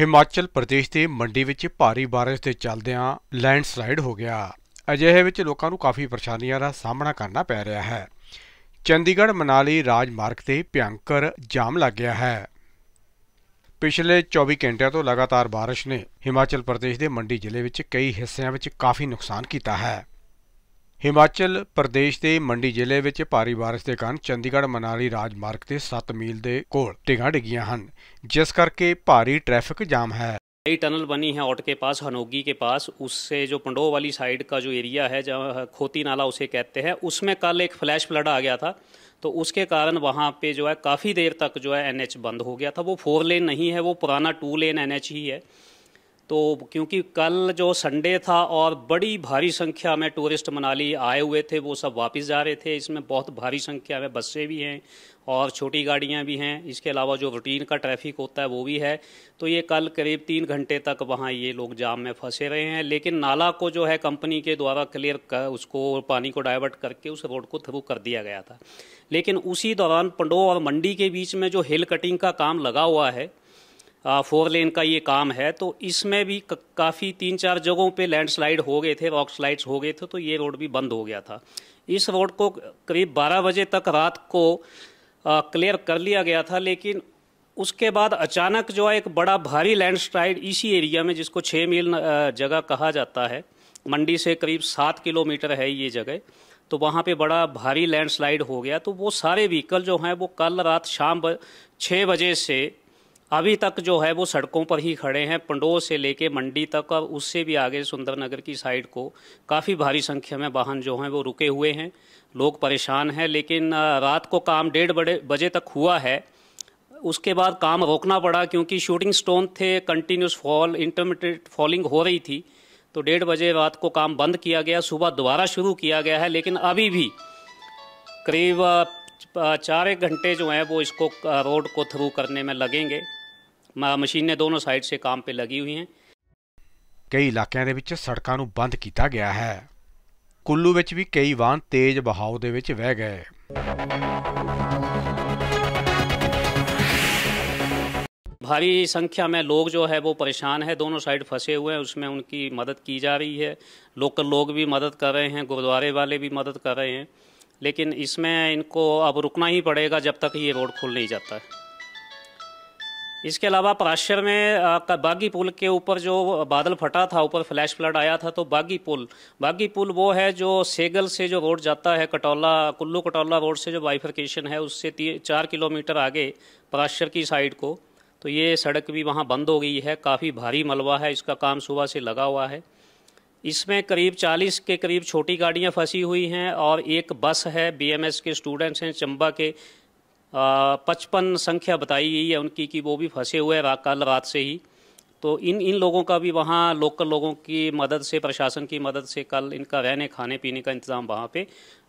ਹਿਮਾਚਲ ਪ੍ਰਦੇਸ਼ ਦੇ ਮੰਡੀ ਵਿੱਚ ਭਾਰੀ بارش ਦੇ ਚੱਲਦਿਆਂ ਲੈਂਡਸਲਾਈਡ ਹੋ ਗਿਆ ਅਜਿਹੇ ਵਿੱਚ ਲੋਕਾਂ ਨੂੰ ਕਾਫੀ ਪਰੇਸ਼ਾਨੀਆਂ ਦਾ ਸਾਹਮਣਾ ਕਰਨਾ ਪੈ ਰਿਹਾ ਹੈ ਚੰਡੀਗੜ੍ਹ ਮਨਾਲੀ ਰਾਜਮਾਰਗ ਤੇ ਭਿਆੰਕਰ ਜਾਮ ਲੱਗ ਗਿਆ ਹੈ ਪਿਛਲੇ 24 ਘੰਟਿਆਂ ਤੋਂ ਲਗਾਤਾਰ بارش ਨੇ ਹਿਮਾਚਲ ਪ੍ਰਦੇਸ਼ ਦੇ ਮੰਡੀ ਜ਼ਿਲ੍ਹੇ ਵਿੱਚ ਕਈ ਹਿੱਸਿਆਂ ਵਿੱਚ ਕਾਫੀ ਨੁਕਸਾਨ ਕੀਤਾ ਹੈ ਹਿਮਾਚਲ ਪ੍ਰਦੇਸ਼ ਦੇ ਮੰਡੀ ਜ਼ਿਲ੍ਹੇ ਵਿੱਚ ਭਾਰੀ بارش ਦੇ ਕਾਰਨ ਚੰਡੀਗੜ੍ਹ ਮਨਾਲੀ ਰਾਜਮਾਰਗ ਤੇ 7 ਮੀਲ ਦੇ ਕੋਲ ਟਿਗਾਂ ਡਿੱਗੀਆਂ ਹਨ ਜਿਸ ਕਰਕੇ ਭਾਰੀ ਟ੍ਰੈਫਿਕ ਜਾਮ ਹੈ नई टनल बनी है ऑट के पास हनोगी के पास उससे जो पंडो वाली साइड का जो एरिया है जहाँ खोती नाला उसे कहते हैं उसमें कल एक फ्लैश फ्लड आ गया था तो उसके कारण वहाँ पे जो है काफ़ी देर तक जो है एनएच बंद हो गया था वो फोर लेन नहीं है वो पुराना टू लेन एनएच ही है तो क्योंकि कल जो संडे था और बड़ी भारी संख्या में टूरिस्ट मनाली आए हुए थे वो सब वापस जा रहे थे इसमें बहुत भारी संख्या में बसें भी हैं और छोटी गाड़ियां भी हैं इसके अलावा जो रूटीन का ट्रैफिक होता है वो भी है तो ये कल करीब तीन घंटे तक वहाँ ये लोग जाम में फंसे रहे हैं लेकिन नाला को जो है कंपनी के द्वारा क्लियर कर उसको पानी को डाइवर्ट करके उस रोड को थ्रू कर दिया गया था लेकिन उसी दौरान पंडो और मंडी के बीच में जो हिल कटिंग का काम लगा हुआ है फोर लेन का ये काम है तो इसमें भी काफ़ी तीन चार जगहों पे लैंडस्लाइड हो गए थे रॉक स्लाइड्स हो गए थे तो ये रोड भी बंद हो गया था इस रोड को करीब 12 बजे तक रात को क्लियर कर लिया गया था लेकिन उसके बाद अचानक जो है एक बड़ा भारी लैंडस्लाइड इसी एरिया में जिसको छः मील जगह कहा जाता है मंडी से करीब सात किलोमीटर है ये जगह तो वहाँ पे बड़ा भारी लैंडस्लाइड हो गया तो वो सारे व्हीकल जो हैं वो कल रात शाम छः बजे से अभी तक जो है वो सड़कों पर ही खड़े हैं पंडोह से लेके मंडी तक और उससे भी आगे सुंदरनगर की साइड को काफ़ी भारी संख्या में वाहन जो हैं वो रुके हुए हैं लोग परेशान हैं लेकिन रात को काम डेढ़ बड़े बजे तक हुआ है उसके बाद काम रोकना पड़ा क्योंकि शूटिंग स्टोन थे कंटिन्यूस फॉल इंटरमीडिएट फॉलिंग हो रही थी तो डेढ़ बजे रात को काम बंद किया गया सुबह दोबारा शुरू किया गया है लेकिन अभी भी करीब चार एक घंटे जो हैं वो इसको रोड को थ्रू करने में लगेंगे ਮਸ਼ੀਨਾਂ दोनों साइड से काम पर लगी हुई हैं कई इलाकों के ਵਿੱਚ ਸੜਕਾਂ ਨੂੰ ਬੰਦ ਕੀਤਾ ਗਿਆ ਹੈ ਕੁੱਲੂ ਵਿੱਚ ਵੀ ਕਈ ਵਾਹਨ ਤੇਜ਼ ਬਹਾਵ ਦੇ भारी संख्या में लोग जो है वो परेशान है दोनों साइड फंसे हुए हैं उसमें उनकी मदद की जा रही है लोकल लोग भी मदद कर रहे हैं गुरुद्वारे वाले भी मदद कर रहे हैं लेकिन इसमें इनको अब रुकना ही पड़ेगा जब तक ये रोड खुल नहीं जाता है इसके अलावा पराशर में बागी पुल के ऊपर जो बादल फटा था ऊपर फ्लैश फ्लड आया था तो बागी पुल बागी पुल वो है जो सेगल से जो रोड जाता है कटौला कुल्लू कटौला रोड से जो बाइफर्केशन है उससे चार किलोमीटर आगे पराशर की साइड को तो ये सड़क भी वहाँ बंद हो गई है काफ़ी भारी मलबा है इसका काम सुबह से लगा हुआ है इसमें करीब 40 के करीब छोटी गाड़ियाँ फंसी हुई हैं और एक बस है बीएमएस के स्टूडेंट्स हैं चंबा के पचपन संख्या बताई गई है उनकी कि वो भी फंसे हुए हैं कल रात से ही तो इन इन लोगों का भी वहाँ लोकल लोगों की मदद से प्रशासन की मदद से कल इनका रहने खाने पीने का इंतजाम वहाँ पे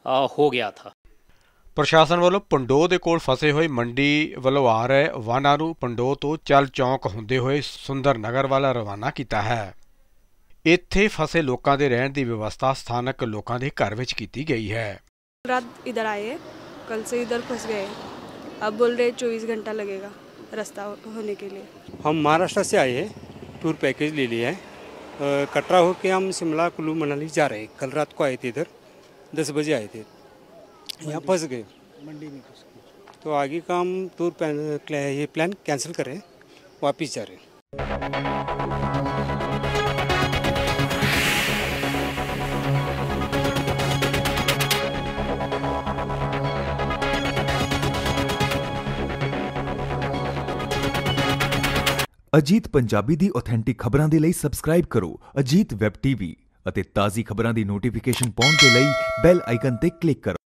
आ, हो गया था ਪ੍ਰਸ਼ਾਸਨ ਵੱਲੋਂ ਪੰਡੋ ਦੇ ਕੋਲ ਫਸੇ ਹੋਏ ਮੰਡੀ ਵੱਲੋਂ ਆ ਰਹੇ ਵਾਹਨਾਂ ਨੂੰ ਪੰਡੋ ਤੋਂ ਚਲ ਚੌਂਕ ਹੁੰਦੇ ਹੋਏ ਸੁੰਦਰ ਨਗਰ ਵੱਲ ਰਵਾਨਾ ਕੀਤਾ ਹੈ ਇੱਥੇ ਫਸੇ ਲੋਕਾਂ ਦੇ ਰਹਿਣ ਦੀ ਵਿਵਸਥਾ ਸਥਾਨਕ ਲੋਕਾਂ ਦੇ ਘਰ ਵਿੱਚ ਕੀਤੀ ਗਈ ਹੈ ਰਾਤ ਇਧਰ ਆਏ ਕੱਲ ਸੇ ਇਧਰ ਫਸ ਗਏ अब बोल रहे चौबीस घंटा लगेगा रास्ता होने के लिए हम महाराष्ट्र से आए हैं टूर पैकेज ले लिया है कटरा होके हम शिमला कुल्लू मनाली जा रहे हैं कल रात को आए थे इधर दस बजे आए थे यहाँ फंस गए मंडी में फंस तो आगे का हम टूर प्लान ये प्लान कैंसिल करें वापस जा रहे हैं ਅਜੀਤ ਪੰਜਾਬੀ ਦੀ ਆਥੈਂਟਿਕ ਖਬਰਾਂ ਦੇ ਲਈ ਸਬਸਕ੍ਰਾਈਬ ਕਰੋ ਅਜੀਤ ਵੈਬ ਟੀਵੀ ਅਤੇ ਤਾਜ਼ੀ ਖਬਰਾਂ ਦੀ ਨੋਟੀਫਿਕੇਸ਼ਨ ਪਾਉਣ ਦੇ ਲਈ ਬੈਲ ਆਈਕਨ ਤੇ ਕਲਿੱਕ ਕਰੋ